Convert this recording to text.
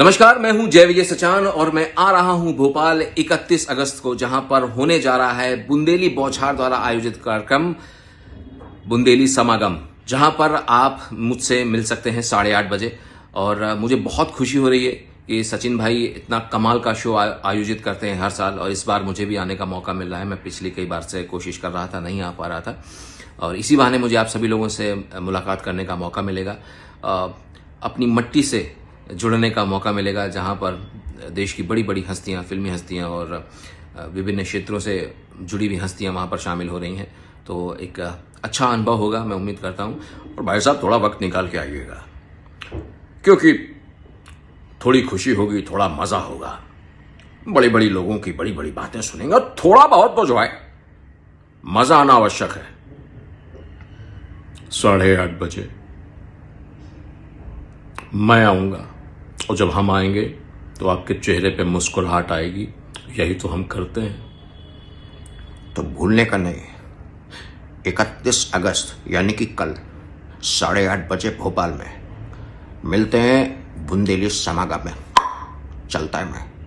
नमस्कार मैं हूं जय विजय सचान और मैं आ रहा हूं भोपाल 31 अगस्त को जहां पर होने जा रहा है बुंदेली बौछार द्वारा आयोजित कार्यक्रम बुंदेली समागम जहां पर आप मुझसे मिल सकते हैं साढ़े आठ बजे और मुझे बहुत खुशी हो रही है कि सचिन भाई इतना कमाल का शो आयोजित करते हैं हर साल और इस बार मुझे भी आने का मौका मिल रहा है मैं पिछली कई बार से कोशिश कर रहा था नहीं आ पा रहा था और इसी बहाने मुझे आप सभी लोगों से मुलाकात करने का मौका मिलेगा अपनी मट्टी से जुड़ने का मौका मिलेगा जहाँ पर देश की बड़ी बड़ी हस्तियाँ फिल्मी हस्तियाँ और विभिन्न क्षेत्रों से जुड़ी हुई हस्तियाँ वहाँ पर शामिल हो रही हैं तो एक अच्छा अनुभव होगा मैं उम्मीद करता हूँ और भाई साहब थोड़ा वक्त निकाल के आइएगा क्योंकि थोड़ी खुशी होगी थोड़ा मज़ा होगा बड़े बड़े लोगों की बड़ी बड़ी बातें सुनेंगे थोड़ा बहुत तो जो है मज़ा आना आवश्यक है साढ़े आठ बजे मैं आऊंगा और जब हम आएंगे तो आपके चेहरे पे मुस्कुराहट आएगी यही तो हम करते हैं तो भूलने का नहीं इकतीस अगस्त यानी कि कल साढ़े आठ बजे भोपाल में मिलते हैं बुंदेली समागम में चलता है मैं